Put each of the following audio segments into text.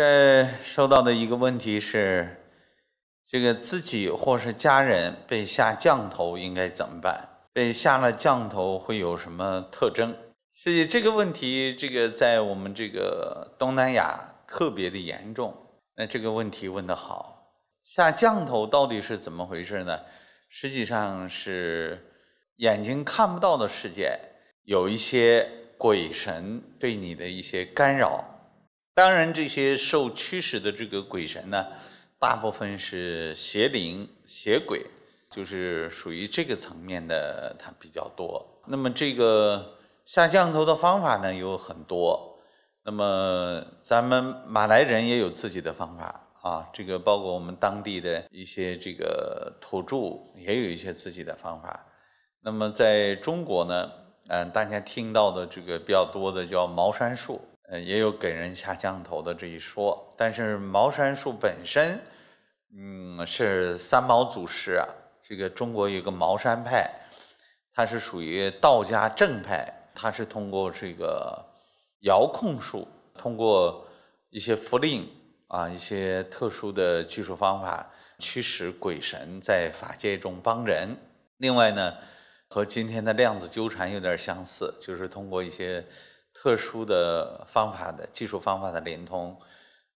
这收到的一个问题是，这个自己或是家人被下降头应该怎么办？被下了降头会有什么特征？实际这个问题，这个在我们这个东南亚特别的严重。那这个问题问得好，下降头到底是怎么回事呢？实际上是眼睛看不到的世界，有一些鬼神对你的一些干扰。当然，这些受驱使的这个鬼神呢，大部分是邪灵、邪鬼，就是属于这个层面的，它比较多。那么这个下降头的方法呢有很多，那么咱们马来人也有自己的方法啊，这个包括我们当地的一些这个土著也有一些自己的方法。那么在中国呢，嗯，大家听到的这个比较多的叫茅山术。也有给人下降头的这一说，但是茅山术本身，嗯，是三毛祖师啊，这个中国有个茅山派，它是属于道家正派，它是通过这个遥控术，通过一些符令啊，一些特殊的技术方法，驱使鬼神在法界中帮人。另外呢，和今天的量子纠缠有点相似，就是通过一些。特殊的方法的技术方法的连通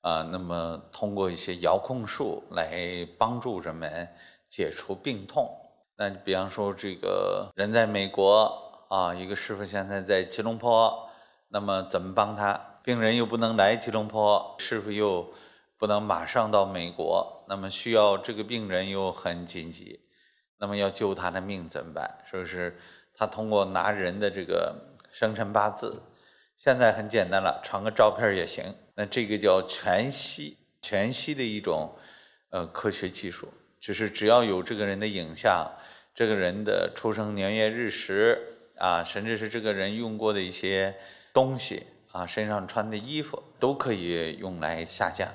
啊，那么通过一些遥控术来帮助人们解除病痛。那比方说，这个人在美国啊，一个师傅现在在吉隆坡，那么怎么帮他？病人又不能来吉隆坡，师傅又不能马上到美国，那么需要这个病人又很紧急，那么要救他的命怎么办？说是他通过拿人的这个生辰八字。现在很简单了，传个照片也行。那这个叫全息，全息的一种，呃，科学技术，就是只要有这个人的影像，这个人的出生年月日时啊，甚至是这个人用过的一些东西啊，身上穿的衣服都可以用来下降。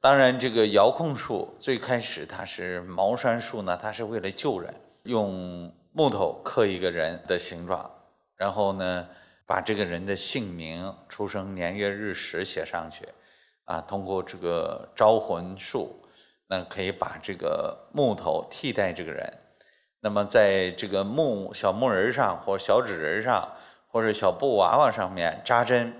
当然，这个遥控术最开始它是茅山术呢，它是为了救人，用木头刻一个人的形状，然后呢。把这个人的姓名、出生年月日时写上去，啊，通过这个招魂术，那可以把这个木头替代这个人。那么在这个木小木人上，或小纸人上，或者小布娃娃上面扎针，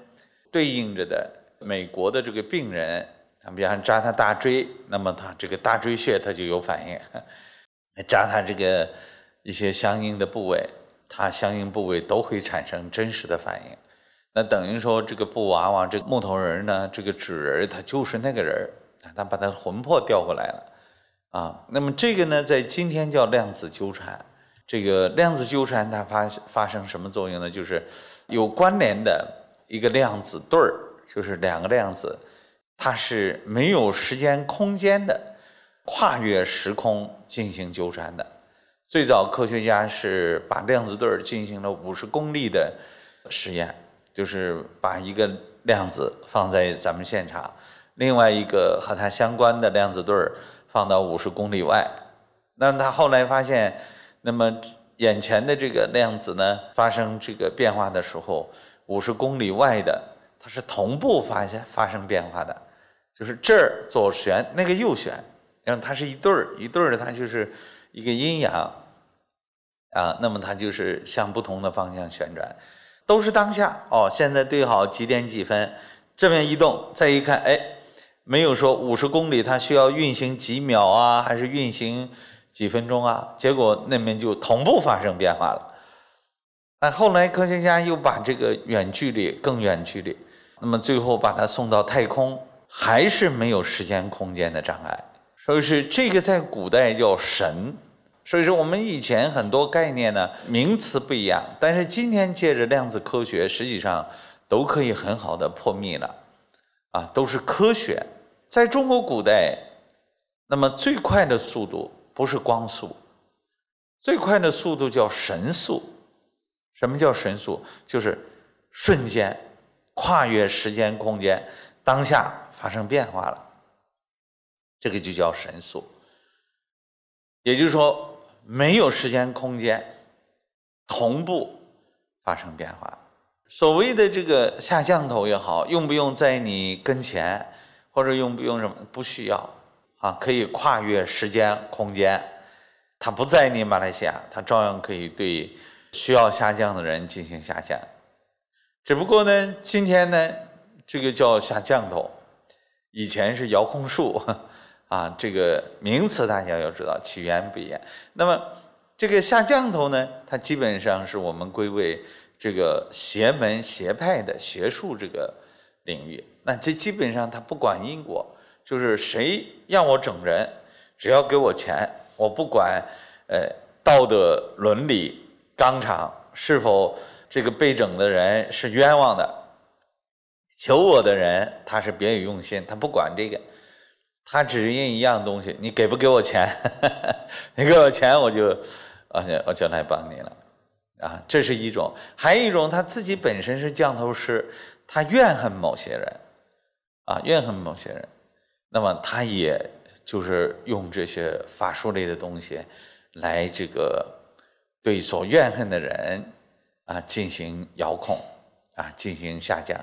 对应着的美国的这个病人，他比方扎他大椎，那么他这个大椎穴他就有反应，扎他这个一些相应的部位。它相应部位都会产生真实的反应，那等于说这个布娃娃、这个木头人儿呢，这个纸人儿，就是那个人儿，他把他魂魄调过来了，啊，那么这个呢，在今天叫量子纠缠，这个量子纠缠它发发生什么作用呢？就是有关联的一个量子对儿，就是两个量子，它是没有时间空间的，跨越时空进行纠缠的。最早科学家是把量子对进行了五十公里的实验，就是把一个量子放在咱们现场，另外一个和它相关的量子对放到五十公里外。那么他后来发现，那么眼前的这个量子呢发生这个变化的时候，五十公里外的它是同步发现发生变化的，就是这儿左旋那个右旋，然后它是一对儿一对儿的，它就是一个阴阳。啊，那么它就是向不同的方向旋转，都是当下哦。现在对好几点几分，这边移动，再一看，哎，没有说五十公里它需要运行几秒啊，还是运行几分钟啊？结果那边就同步发生变化了。那后来科学家又把这个远距离、更远距离，那么最后把它送到太空，还是没有时间空间的障碍。所以是这个在古代叫神。所以说，我们以前很多概念呢，名词不一样，但是今天借着量子科学，实际上都可以很好的破密了，啊，都是科学。在中国古代，那么最快的速度不是光速，最快的速度叫神速。什么叫神速？就是瞬间跨越时间空间，当下发生变化了，这个就叫神速。也就是说。没有时间空间同步发生变化。所谓的这个下降头也好，用不用在你跟前，或者用不用什么，不需要啊，可以跨越时间空间，它不在你马来西亚，它照样可以对需要下降的人进行下降。只不过呢，今天呢，这个叫下降头，以前是遥控树。啊，这个名词大家要知道起源不一样。那么这个下降头呢，它基本上是我们归为这个邪门邪派的学术这个领域。那这基本上它不管因果，就是谁让我整人，只要给我钱，我不管。呃，道德伦理、纲常是否这个被整的人是冤枉的，求我的人他是别有用心，他不管这个。他只印一样东西，你给不给我钱？你给我钱，我就，我就我就来帮你了，啊，这是一种；还有一种，他自己本身是降头师，他怨恨某些人，啊，怨恨某些人，那么他也就是用这些法术类的东西，来这个对所怨恨的人啊进行遥控，啊进行下降。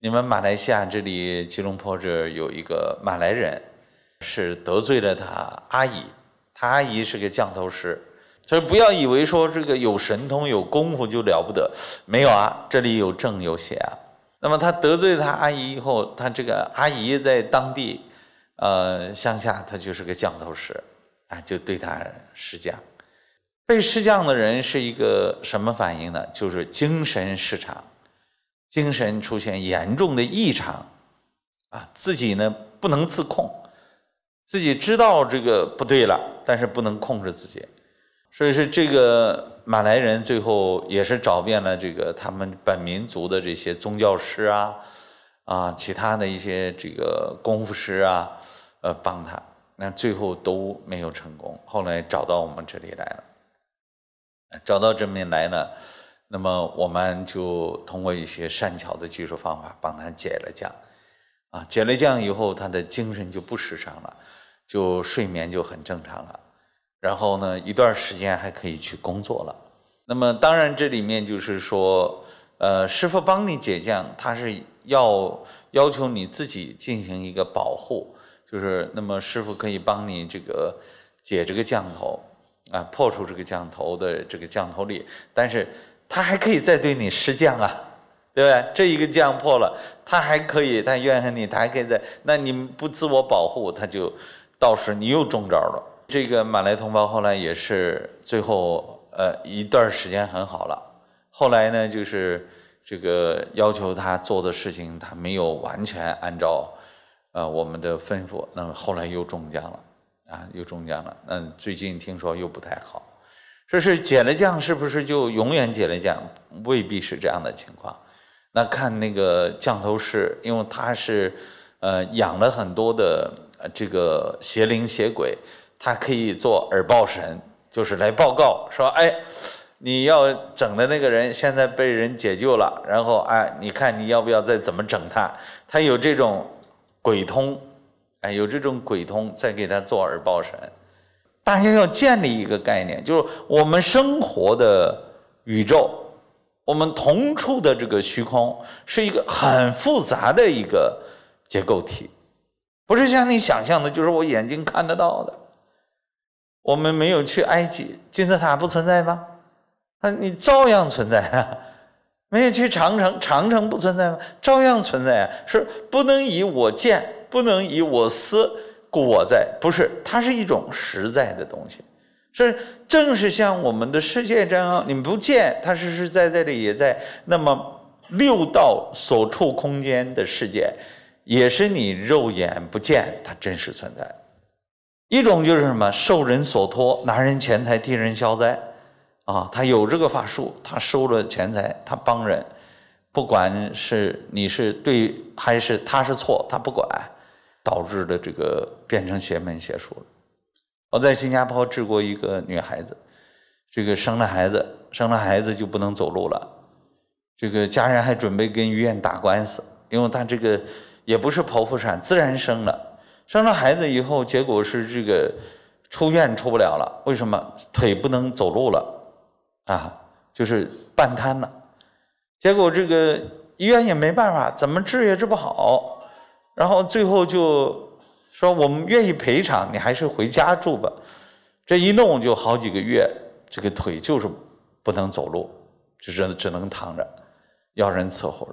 你们马来西亚这里吉隆坡这有一个马来人，是得罪了他阿姨，他阿姨是个降头师，所以不要以为说这个有神通有功夫就了不得，没有啊，这里有正有邪啊。那么他得罪他阿姨以后，他这个阿姨在当地，呃，乡下他就是个降头师，啊，就对他施降，被施降的人是一个什么反应呢？就是精神失常。精神出现严重的异常，啊，自己呢不能自控，自己知道这个不对了，但是不能控制自己，所以说这个马来人最后也是找遍了这个他们本民族的这些宗教师啊，啊，其他的一些这个功夫师啊，呃，帮他，那最后都没有成功，后来找到我们这里来了，找到这边来了。那么我们就通过一些善巧的技术方法帮他解了降，啊，解了降以后，他的精神就不失常了，就睡眠就很正常了。然后呢，一段时间还可以去工作了。那么当然这里面就是说，呃，师傅帮你解降，他是要要求你自己进行一个保护，就是那么师傅可以帮你这个解这个降头，啊，破除这个降头的这个降头力，但是。他还可以再对你施降啊，对不对？这一个降破了，他还可以，他怨恨你，他还可以再。那你不自我保护，他就到时你又中招了。这个马来同胞后来也是最后呃一段时间很好了，后来呢就是这个要求他做的事情，他没有完全按照呃我们的吩咐，那么后来又中奖了啊，又中奖了。嗯，最近听说又不太好。说是解了降，是不是就永远解了降？未必是这样的情况。那看那个降头师，因为他是，呃，养了很多的这个邪灵邪鬼，他可以做耳报神，就是来报告说，哎，你要整的那个人现在被人解救了，然后哎，你看你要不要再怎么整他？他有这种鬼通，哎，有这种鬼通再给他做耳报神。大家要建立一个概念，就是我们生活的宇宙，我们同处的这个虚空，是一个很复杂的一个结构体，不是像你想象的，就是我眼睛看得到的。我们没有去埃及金字塔不存在吗？啊，你照样存在啊。没有去长城，长城不存在吗？照样存在啊。是不能以我见，不能以我思，故我在，不是它是一种实在的东西，是正是像我们的世界这样，你不见它，实实在在的也在。那么六道所处空间的世界，也是你肉眼不见，它真实存在。一种就是什么，受人所托，拿人钱财替人消灾啊，他有这个法术，他收了钱财，他帮人，不管是你是对还是他是错，他不管。导致的这个变成邪门邪术了。我在新加坡治过一个女孩子，这个生了孩子，生了孩子就不能走路了。这个家人还准备跟医院打官司，因为她这个也不是剖腹产，自然生了。生了孩子以后，结果是这个出院出不了了，为什么？腿不能走路了啊，就是半瘫了。结果这个医院也没办法，怎么治也治不好。然后最后就说我们愿意赔偿你，还是回家住吧。这一弄就好几个月，这个腿就是不能走路，就能只能躺着，要人伺候。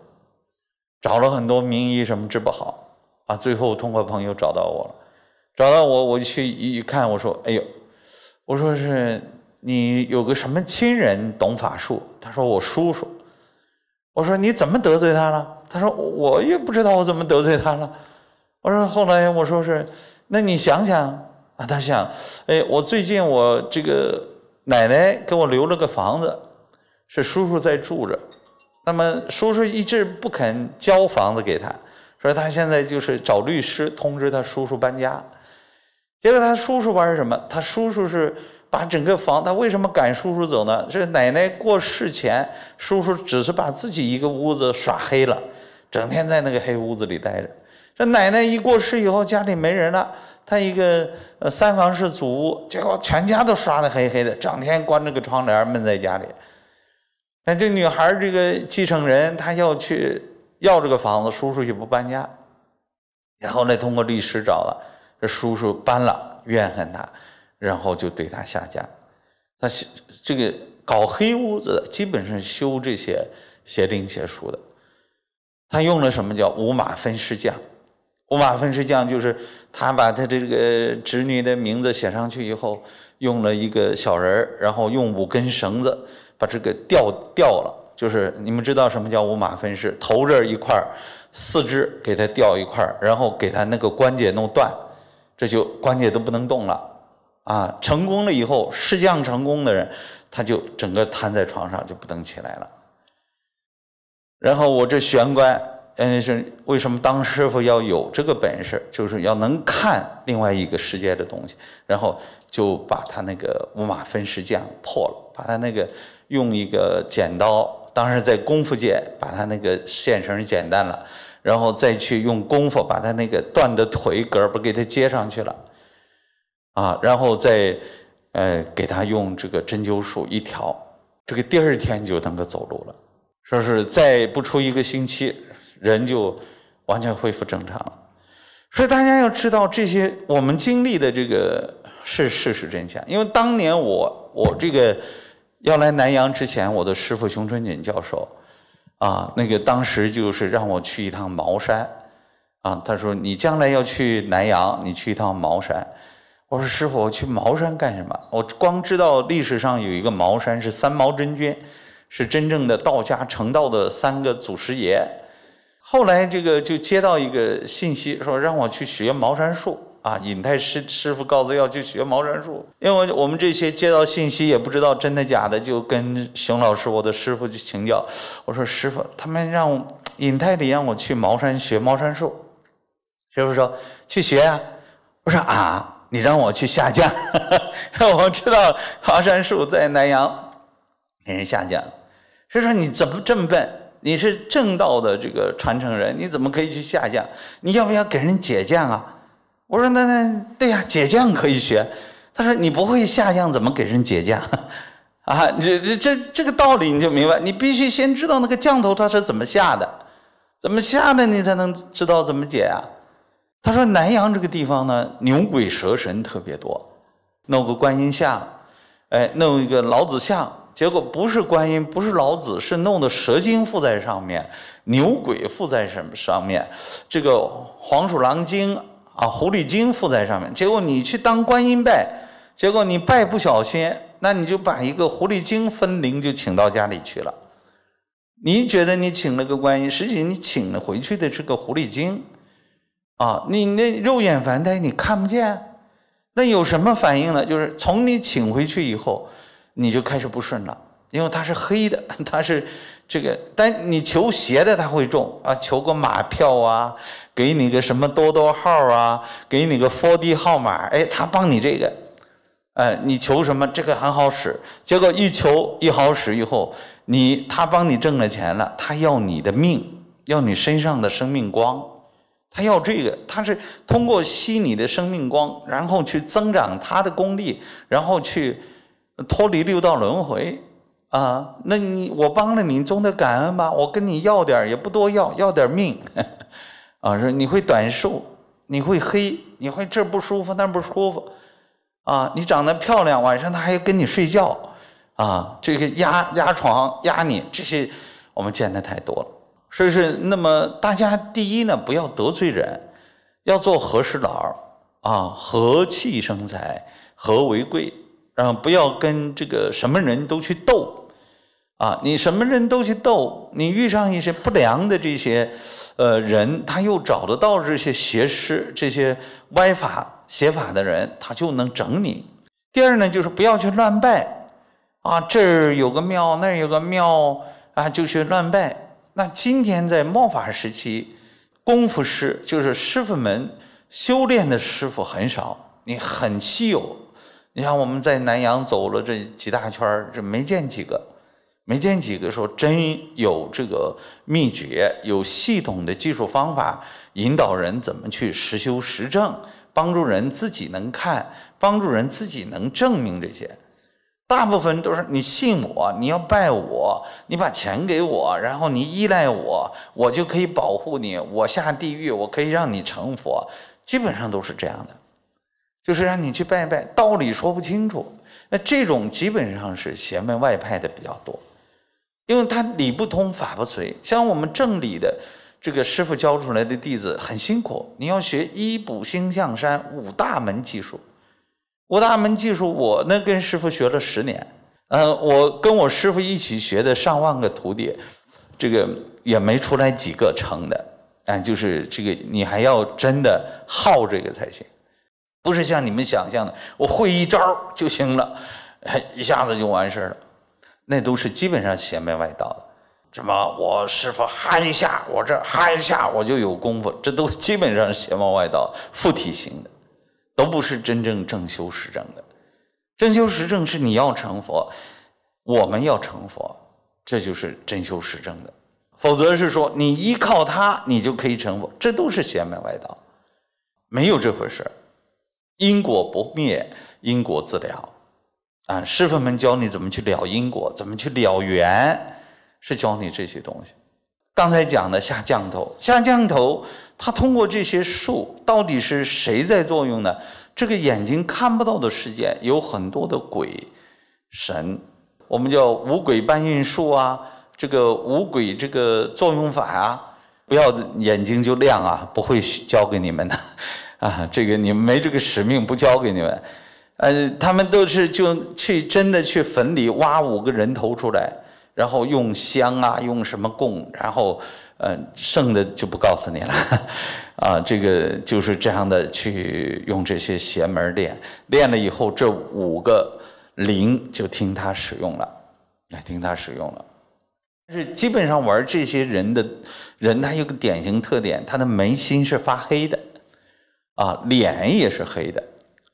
找了很多名医什么治不好啊，最后通过朋友找到我了。找到我，我去一看，我说：“哎呦，我说是你有个什么亲人懂法术？”他说：“我叔叔。”我说你怎么得罪他了？他说我也不知道我怎么得罪他了。我说后来我说是，那你想想啊，他想，哎，我最近我这个奶奶给我留了个房子，是叔叔在住着，那么叔叔一直不肯交房子给他，说他现在就是找律师通知他叔叔搬家，结果他叔叔玩什么？他叔叔是。把整个房，他为什么赶叔叔走呢？这奶奶过世前，叔叔只是把自己一个屋子耍黑了，整天在那个黑屋子里待着。这奶奶一过世以后，家里没人了，他一个三房式祖屋，结果全家都刷得黑黑的，整天关着个窗帘闷在家里。那这女孩这个继承人，她要去要这个房子，叔叔也不搬家。后来通过律师找了，这叔叔搬了，怨恨他。然后就对他下架，他这个搞黑屋子的，基本上修这些邪灵邪术的。他用了什么叫五马分尸匠？五马分尸匠就是他把他这个侄女的名字写上去以后，用了一个小人儿，然后用五根绳子把这个吊吊了。就是你们知道什么叫五马分尸？头这一块儿，四肢给他吊一块儿，然后给他那个关节弄断，这就关节都不能动了。啊，成功了以后，试降成功的人，他就整个瘫在床上，就不能起来了。然后我这玄关，嗯，是为什么当师傅要有这个本事，就是要能看另外一个世界的东西。然后就把他那个五马分尸将破了，把他那个用一个剪刀，当时在功夫界把他那个线绳剪断了，然后再去用功夫把他那个断的腿胳膊给他接上去了。啊，然后再，呃，给他用这个针灸术一调，这个第二天就能够走路了。说是再不出一个星期，人就完全恢复正常了。所以大家要知道这些，我们经历的这个是事实真相。因为当年我我这个要来南阳之前，我的师傅熊春锦教授啊，那个当时就是让我去一趟茅山啊，他说你将来要去南阳，你去一趟茅山。我说：“师傅，我去茅山干什么？我光知道历史上有一个茅山，是三毛真君，是真正的道家成道的三个祖师爷。后来这个就接到一个信息，说让我去学茅山术啊。尹太师师傅告诉要去学茅山术，因为我们这些接到信息也不知道真的假的，就跟熊老师我的师傅去请教。我说：师傅，他们让尹太里让我去茅山学茅山术，师傅说去学啊。我说啊。”你让我去下降，我知道爬山术在南阳给人下降，所以说你怎么这么笨？你是正道的这个传承人，你怎么可以去下降？你要不要给人解降啊？我说那那对呀，解降可以学。他说你不会下降，怎么给人解降？啊，这这这这个道理你就明白，你必须先知道那个降头它是怎么下的，怎么下的你才能知道怎么解啊。他说：“南阳这个地方呢，牛鬼蛇神特别多，弄个观音像，哎，弄一个老子像，结果不是观音，不是老子，是弄的蛇精附在上面，牛鬼附在什么上面，这个黄鼠狼精啊，狐狸精附在上面。结果你去当观音拜，结果你拜不小心，那你就把一个狐狸精分灵就请到家里去了。你觉得你请了个观音，实际你请了回去的是个狐狸精。”啊，你那肉眼凡胎你看不见，那有什么反应呢？就是从你请回去以后，你就开始不顺了，因为它是黑的，它是这个。但你求邪的它会中啊，求个马票啊，给你个什么多多号啊，给你个 four D 号码，哎，他帮你这个，哎，你求什么这个很好使。结果一求一好使以后，你他帮你挣了钱了，他要你的命，要你身上的生命光。他要这个，他是通过吸你的生命光，然后去增长他的功力，然后去脱离六道轮回啊。那你我帮了你，总得感恩吧？我跟你要点也不多要，要点命 啊。说你会短寿，你会黑，你会这不舒服，那不舒服啊。你长得漂亮，晚上他还跟你睡觉啊，这个压压床压你，这些我们见的太多了。说是那么，大家第一呢，不要得罪人，要做和事佬啊，和气生财，和为贵，然后不要跟这个什么人都去斗，啊，你什么人都去斗，你遇上一些不良的这些呃人，他又找得到这些邪师、这些歪法邪法的人，他就能整你。第二呢，就是不要去乱拜，啊，这儿有个庙，那儿有个庙，啊，就去乱拜。那今天在末法时期，功夫师就是师傅们修炼的师傅很少，你很稀有。你像我们在南阳走了这几大圈儿，这没见几个，没见几个说真有这个秘诀，有系统的技术方法，引导人怎么去实修实证，帮助人自己能看，帮助人自己能证明这些。大部分都是你信我，你要拜我，你把钱给我，然后你依赖我，我就可以保护你，我下地狱，我可以让你成佛，基本上都是这样的，就是让你去拜拜，道理说不清楚。那这种基本上是邪门外派的比较多，因为他理不通，法不随。像我们正理的这个师傅教出来的弟子很辛苦，你要学医卜星象山五大门技术。五大门技术，我呢跟师傅学了十年。呃，我跟我师傅一起学的上万个徒弟，这个也没出来几个成的。哎，就是这个，你还要真的好这个才行，不是像你们想象的，我会一招就行了，一下子就完事了。那都是基本上邪门歪道的。怎么我师傅喊一下，我这喊一下我就有功夫，这都基本上是邪门歪道附体型的。都不是真正正修实证的，正修实证是你要成佛，我们要成佛，这就是真修实证的。否则是说你依靠它你就可以成佛，这都是邪门歪道，没有这回事因果不灭，因果自了，啊，师傅们教你怎么去了因果，怎么去了缘，是教你这些东西。刚才讲的下降头，下降头。他通过这些术，到底是谁在作用呢？这个眼睛看不到的世界有很多的鬼神，我们叫五鬼搬运术啊，这个五鬼这个作用法啊，不要眼睛就亮啊，不会教给你们的，啊，这个你们没这个使命，不教给你们。呃，他们都是就去真的去坟里挖五个人头出来，然后用香啊，用什么供，然后。嗯，剩的就不告诉你了，啊，这个就是这样的，去用这些邪门练，练了以后，这五个灵就听他使用了，来听他使用了。但是基本上玩这些人的，人他有个典型特点，他的眉心是发黑的，啊，脸也是黑的，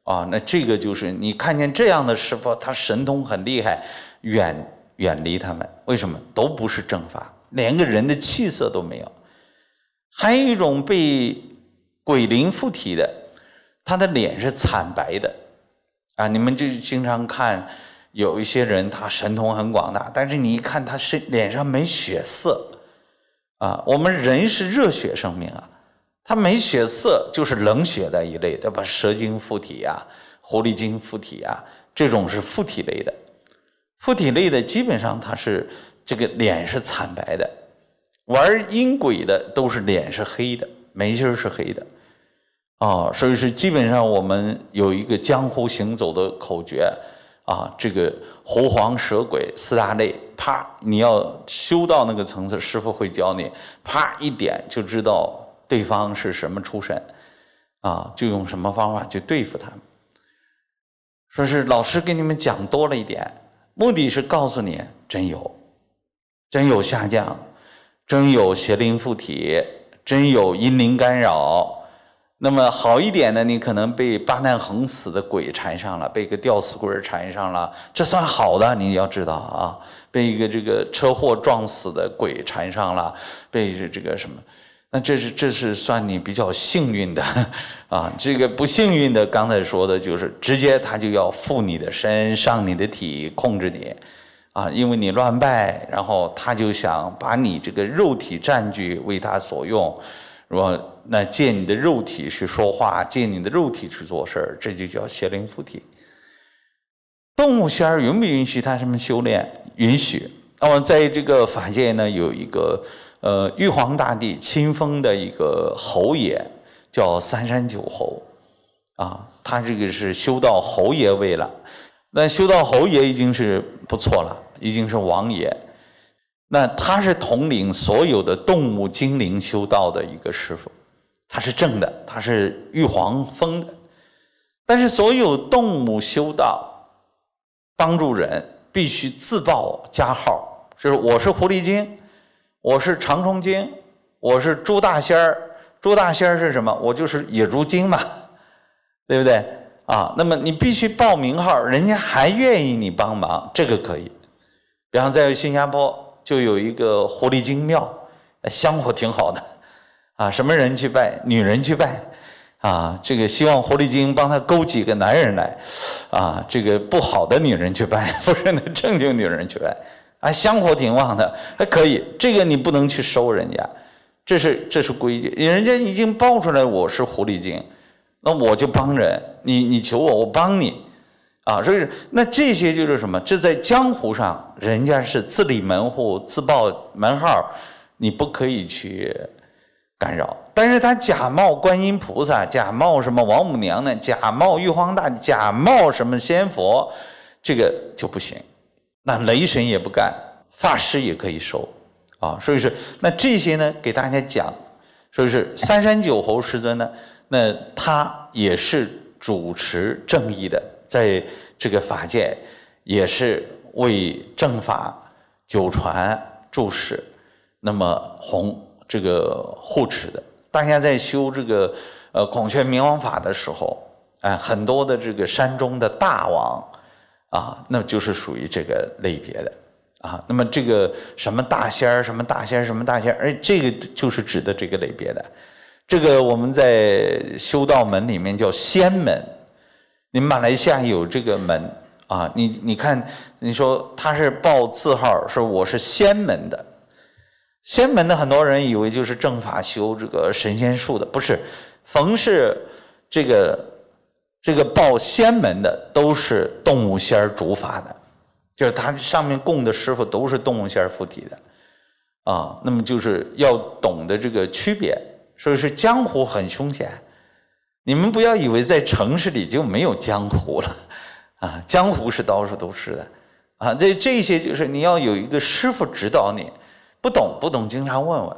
啊，那这个就是你看见这样的师傅，他神通很厉害，远远离他们，为什么？都不是正法。连个人的气色都没有，还有一种被鬼灵附体的，他的脸是惨白的，啊，你们就经常看有一些人他神通很广大，但是你一看他身脸上没血色，啊，我们人是热血生命啊，他没血色就是冷血的一类的，把蛇精附体啊，狐狸精附体啊，这种是附体类的，附体类的基本上他是。这个脸是惨白的，玩阴鬼的都是脸是黑的，眉心是黑的，哦，所以是基本上我们有一个江湖行走的口诀啊，这个狐黄蛇鬼四大类，啪，你要修到那个层次，师傅会教你，啪一点就知道对方是什么出身，啊，就用什么方法去对付他们。说是老师给你们讲多了一点，目的是告诉你真有。真有下降，真有邪灵附体，真有阴灵干扰。那么好一点的，你可能被八难横死的鬼缠上了，被个吊死鬼缠上了，这算好的。你要知道啊，被一个这个车祸撞死的鬼缠上了，被这个什么，那这是这是算你比较幸运的啊。这个不幸运的，刚才说的就是直接他就要附你的身上你的体控制你。啊，因为你乱拜，然后他就想把你这个肉体占据，为他所用，是那借你的肉体去说话，借你的肉体去做事这就叫邪灵附体。动物仙儿允不允许他什么修炼？允许。那么在这个法界呢，有一个呃，玉皇大帝亲封的一个侯爷，叫三山九侯，啊，他这个是修到侯爷位了。那修道侯爷已经是不错了，已经是王爷。那他是统领所有的动物精灵修道的一个师傅，他是正的，他是玉皇封的。但是所有动物修道帮助人，必须自报家号，就是我是狐狸精，我是长虫精，我是猪大仙儿。猪大仙儿是什么？我就是野猪精嘛，对不对？啊，那么你必须报名号，人家还愿意你帮忙，这个可以。比方在新加坡就有一个狐狸精庙，香火挺好的，啊，什么人去拜？女人去拜，啊，这个希望狐狸精帮他勾几个男人来，啊，这个不好的女人去拜，不是那正经女人去拜，啊，香火挺旺的，还可以。这个你不能去收人家，这是这是规矩，人家已经报出来我是狐狸精。那我就帮人，你你求我，我帮你，啊，所以那这些就是什么？这在江湖上，人家是自立门户、自报门号，你不可以去干扰。但是他假冒观音菩萨、假冒什么王母娘娘、假冒玉皇大、帝，假冒什么仙佛，这个就不行。那雷神也不干，法师也可以收，啊，所以是那这些呢，给大家讲，所以是三山九侯师尊呢。那他也是主持正义的，在这个法界也是为正法九传注释，那么弘这个护持的。大家在修这个呃孔雀明王法的时候，哎，很多的这个山中的大王啊，那就是属于这个类别的啊。那么这个什么大仙儿，什么大仙，什么大仙，哎，这个就是指的这个类别的。这个我们在修道门里面叫仙门，你马来西亚有这个门啊？你你看，你说他是报字号说我是仙门的，仙门的很多人以为就是正法修这个神仙术的，不是。逢是这个这个报仙门的，都是动物仙儿主法的，就是他上面供的师傅都是动物仙儿附体的啊。那么就是要懂得这个区别。所以说江湖很凶险，你们不要以为在城市里就没有江湖了，啊，江湖是到处都是的，啊，这这些就是你要有一个师傅指导你，不懂不懂，经常问问，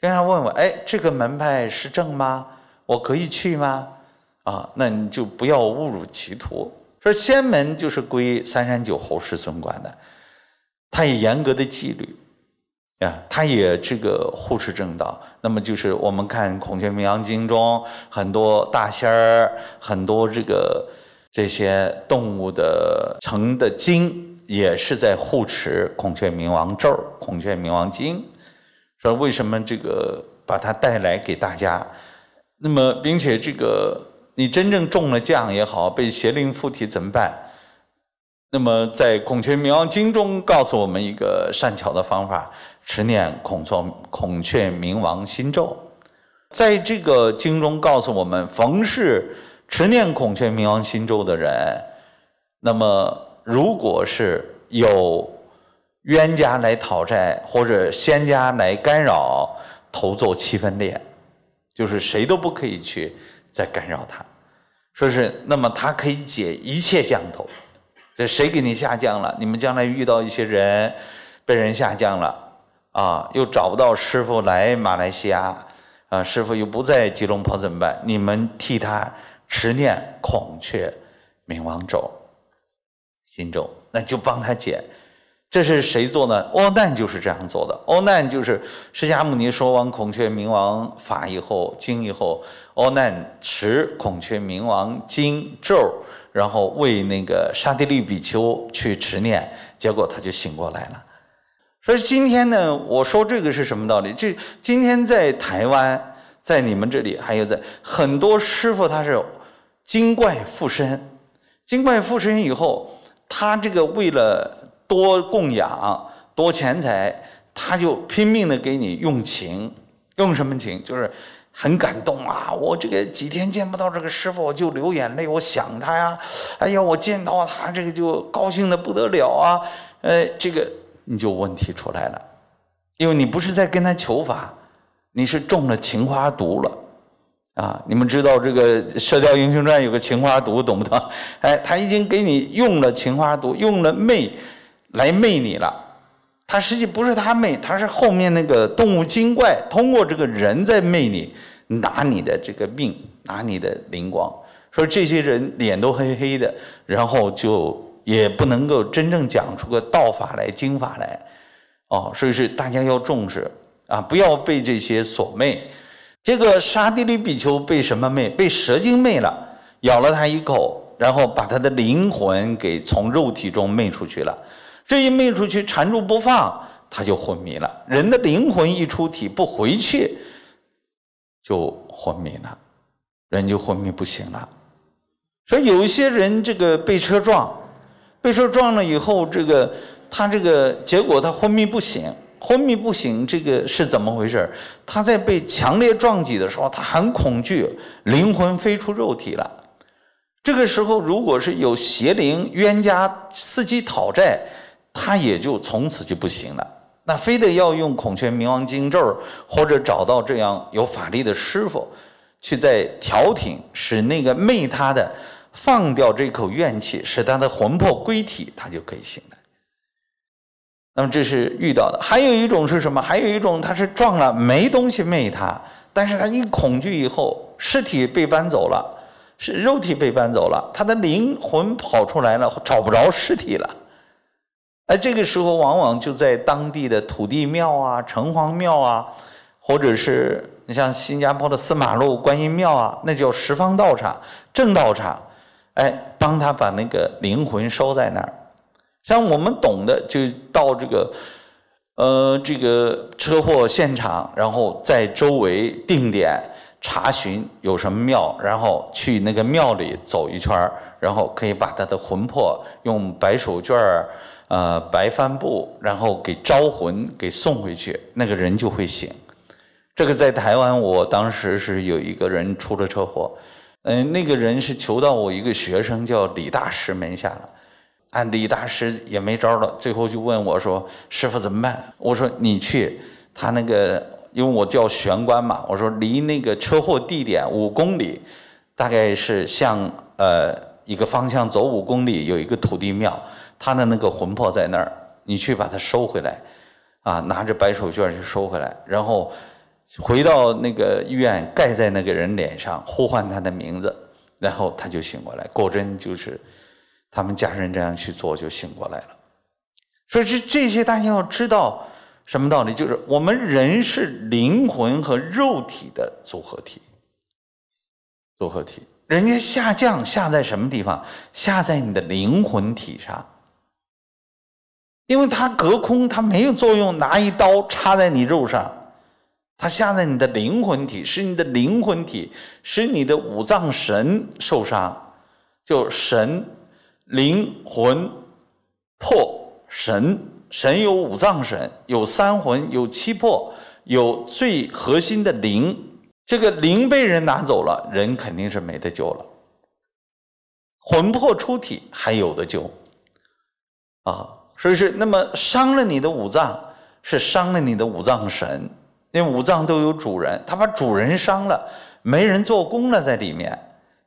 经常问问，哎，这个门派是正吗？我可以去吗？啊，那你就不要误入歧途。说仙门就是归三山九侯师尊管的，他有严格的纪律。呀，他也这个护持正道。那么就是我们看《孔雀明王经》中很多大仙儿，很多这个这些动物的成的经也是在护持《孔雀明王咒》《孔雀明王经》。说为什么这个把它带来给大家？那么并且这个你真正中了将也好，被邪灵附体怎么办？那么在《孔雀明王经》中告诉我们一个善巧的方法。持念孔雀孔雀明王心咒，在这个经中告诉我们，逢是持念孔雀明王心咒的人，那么如果是有冤家来讨债或者仙家来干扰，头奏七分裂，就是谁都不可以去再干扰他。说是那么他可以解一切降头，这谁给你下降了？你们将来遇到一些人被人下降了。啊，又找不到师傅来马来西亚，啊，师傅又不在吉隆坡怎么办？你们替他持念孔雀明王咒、心咒，那就帮他解。这是谁做的？奥难就是这样做的。奥难就是释迦牟尼说完孔雀明王法以后、经以后，奥难持孔雀明王经咒，然后为那个沙地利比丘去持念，结果他就醒过来了。所以今天呢，我说这个是什么道理？就今天在台湾，在你们这里，还有在很多师傅，他是精怪附身。精怪附身以后，他这个为了多供养、多钱财，他就拼命的给你用情。用什么情？就是很感动啊！我这个几天见不到这个师傅，我就流眼泪，我想他呀。哎呀，我见到他这个就高兴的不得了啊！呃，这个。你就问题出来了，因为你不是在跟他求法，你是中了情花毒了，啊，你们知道这个《射雕英雄传》有个情花毒，懂不懂？哎，他已经给你用了情花毒，用了媚来媚你了。他实际不是他媚，他是后面那个动物精怪通过这个人在媚你，拿你的这个命，拿你的灵光，说这些人脸都黑黑的，然后就。也不能够真正讲出个道法来、经法来，哦，所以是大家要重视啊，不要被这些所魅。这个沙地里比丘被什么魅？被蛇精魅了，咬了他一口，然后把他的灵魂给从肉体中魅出去了。这一魅出去，缠住不放，他就昏迷了。人的灵魂一出体不回去，就昏迷了，人就昏迷不醒了。所以有些人这个被车撞。被车撞了以后，这个他这个结果他昏迷不醒，昏迷不醒，这个是怎么回事？他在被强烈撞击的时候，他很恐惧，灵魂飞出肉体了。这个时候，如果是有邪灵冤家伺机讨债，他也就从此就不行了。那非得要用孔雀明王金咒，或者找到这样有法力的师傅，去再调停，使那个媚他的。放掉这口怨气，使他的魂魄归体，他就可以醒来。那么这是遇到的，还有一种是什么？还有一种他是撞了没东西没他，但是他一恐惧以后，尸体被搬走了，是肉体被搬走了，他的灵魂跑出来了，找不着尸体了。哎，这个时候往往就在当地的土地庙啊、城隍庙啊，或者是你像新加坡的四马路观音庙啊，那叫十方道场、正道场。哎，帮他把那个灵魂收在那儿。像我们懂的，就到这个，呃，这个车祸现场，然后在周围定点查询有什么庙，然后去那个庙里走一圈然后可以把他的魂魄用白手绢儿、呃白帆布，然后给招魂，给送回去，那个人就会醒。这个在台湾，我当时是有一个人出了车祸。嗯，那个人是求到我一个学生叫李大师门下了，啊，李大师也没招了，最后就问我说：“师傅怎么办？”我说：“你去。”他那个，因为我叫玄关嘛，我说离那个车祸地点五公里，大概是向呃一个方向走五公里有一个土地庙，他的那个魂魄在那儿，你去把他收回来，啊，拿着白手绢去收回来，然后。回到那个医院，盖在那个人脸上，呼唤他的名字，然后他就醒过来。果真就是，他们家人这样去做，就醒过来了。所以这这些大家要知道什么道理？就是我们人是灵魂和肉体的组合体，组合体。人家下降下在什么地方？下在你的灵魂体上，因为它隔空，它没有作用。拿一刀插在你肉上。它下在你的灵魂体，是你的灵魂体，使你的五脏神受伤，就神、灵、魂、魄、神。神有五脏神，有三魂，有七魄，有最核心的灵。这个灵被人拿走了，人肯定是没得救了。魂魄出体还有的救啊！所以是那么伤了你的五脏，是伤了你的五脏神。那五脏都有主人，他把主人伤了，没人做工了在里面，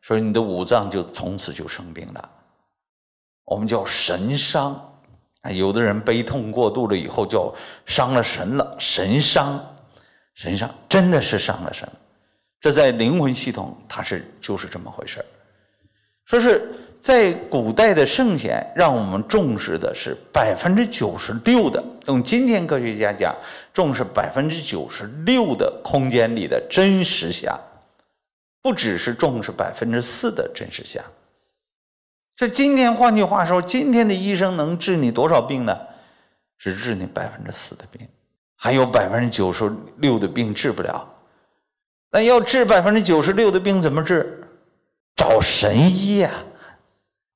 所以你的五脏就从此就生病了。我们叫神伤，有的人悲痛过度了以后叫伤了神了，神伤，神伤，真的是伤了神。这在灵魂系统，它是就是这么回事说是。在古代的圣贤让我们重视的是百分之九十六的，用今天科学家讲，重视百分之九十六的空间里的真实相，不只是重视百分之四的真实相。这今天换句话说，今天的医生能治你多少病呢？只治你百分之四的病，还有百分之九十六的病治不了。那要治百分之九十六的病怎么治？找神医呀！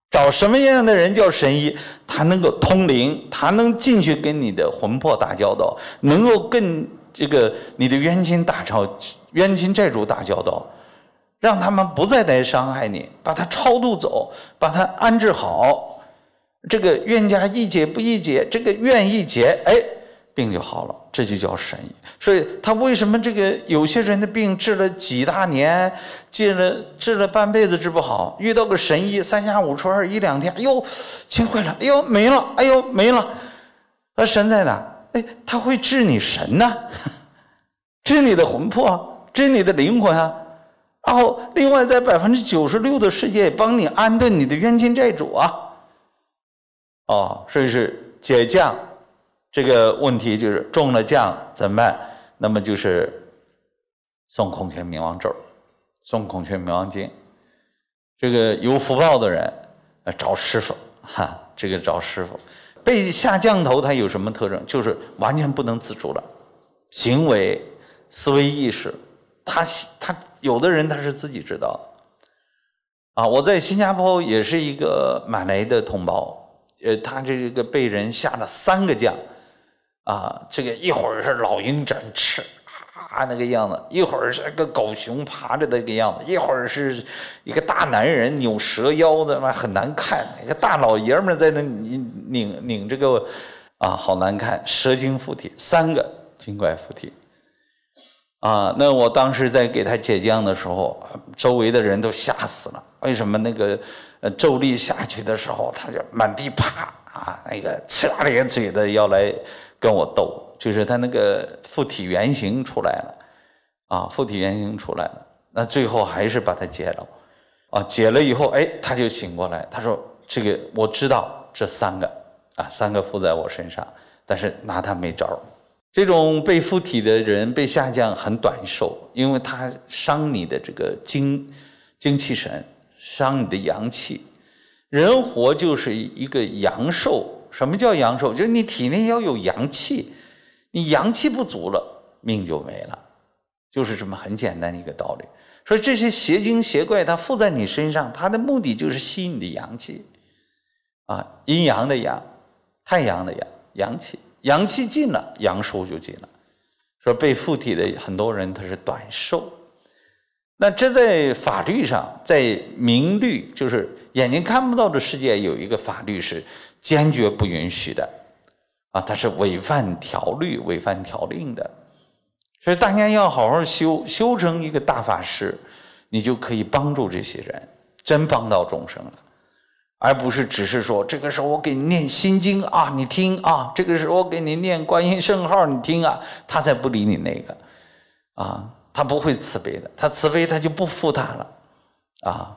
找什么样的人叫神医？他能够通灵，他能进去跟你的魂魄打交道，能够跟这个你的冤亲大仇冤亲债主打交道，让他们不再来伤害你，把他超度走，把他安置好。这个冤家易解不易解，这个怨意解，哎。病就好了，这就叫神医。所以他为什么这个有些人的病治了几大年，进了治了半辈子治不好，遇到个神医三下五除二一两天，哎呦，轻快了，哎呦没了，哎呦没了，那神在哪？哎，他会治你神呢，治你的魂魄，治你的灵魂啊。然后另外在百分之九十六的世界帮你安顿你的冤亲债主啊。哦，所以是解降。这个问题就是中了降怎么办？那么就是送孔雀明王咒，送孔雀明王经。这个有福报的人啊，找师傅哈，这个找师傅。被下降头，他有什么特征？就是完全不能自主了，行为、思维、意识，他他有的人他是自己知道的啊。我在新加坡也是一个马来的同胞，呃，他这个被人下了三个降。啊，这个一会儿是老鹰展翅啊，那个样子；一会儿是个狗熊爬着那个样子；一会儿是一个大男人扭蛇腰子，妈很难看。一个大老爷们在那拧拧拧这个，啊，好难看！蛇精附体，三个精怪附体。啊，那我当时在给他解浆的时候，周围的人都吓死了。为什么那个咒力下去的时候，他就满地爬啊，那个呲牙咧嘴的要来。跟我斗，就是他那个附体原型出来了，啊，附体原型出来了，那最后还是把他解了，啊，解了以后，哎，他就醒过来，他说：“这个我知道，这三个啊，三个附在我身上，但是拿他没招儿。”这种被附体的人被下降很短寿，因为他伤你的这个精精气神，伤你的阳气。人活就是一个阳寿。什么叫阳寿？就是你体内要有阳气，你阳气不足了，命就没了，就是这么很简单的一个道理。说这些邪精邪怪它附在你身上，它的目的就是吸你的阳气，啊，阴阳的阳，太阳的阳，阳气，阳气尽了，阳寿就尽了。说被附体的很多人他是短寿，那这在法律上，在明律，就是眼睛看不到的世界有一个法律是。坚决不允许的，啊，他是违反条律、违反条令的，所以大家要好好修，修成一个大法师，你就可以帮助这些人，真帮到众生了，而不是只是说这个时候我给你念心经啊，你听啊，这个时候我给你念观音圣号，你听啊，他才不理你那个，啊，他不会慈悲的，他慈悲他就不负他了，啊。